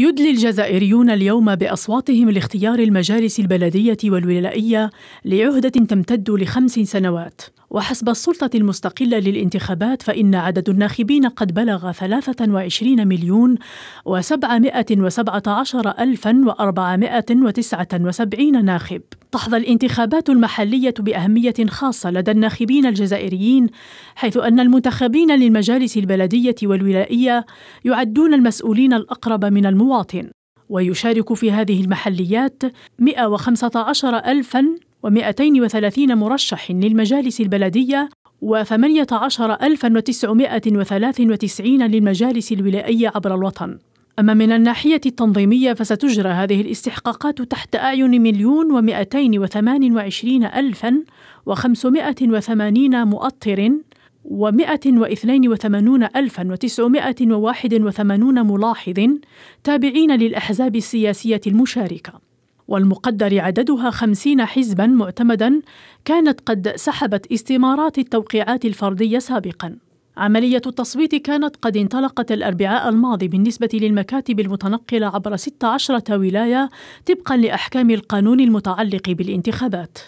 يدلي الجزائريون اليوم باصواتهم لاختيار المجالس البلديه والولائيه لعهده تمتد لخمس سنوات وحسب السلطة المستقلة للانتخابات فإن عدد الناخبين قد بلغ 23 مليون و717 ألفا و479 ناخب تحظى الانتخابات المحلية بأهمية خاصة لدى الناخبين الجزائريين حيث أن المنتخبين للمجالس البلدية والولائية يعدون المسؤولين الأقرب من المواطن ويشارك في هذه المحليات 115 ألفاً و230 مرشح للمجالس البلدية و18993 للمجالس الولائية عبر الوطن أما من الناحية التنظيمية فستجرى هذه الاستحقاقات تحت أعين مليون ومئتين وثمان وعشرين ألفا وخمسمائة وثمانين مؤطر و واثنين وثمانون ألفا وتسعمائة وواحد وثمانون ملاحظ تابعين للأحزاب السياسية المشاركة والمقدر عددها خمسين حزبا معتمدا كانت قد سحبت استمارات التوقيعات الفردية سابقا عملية التصويت كانت قد انطلقت الأربعاء الماضي بالنسبة للمكاتب المتنقلة عبر 16 ولاية طبقا لأحكام القانون المتعلق بالانتخابات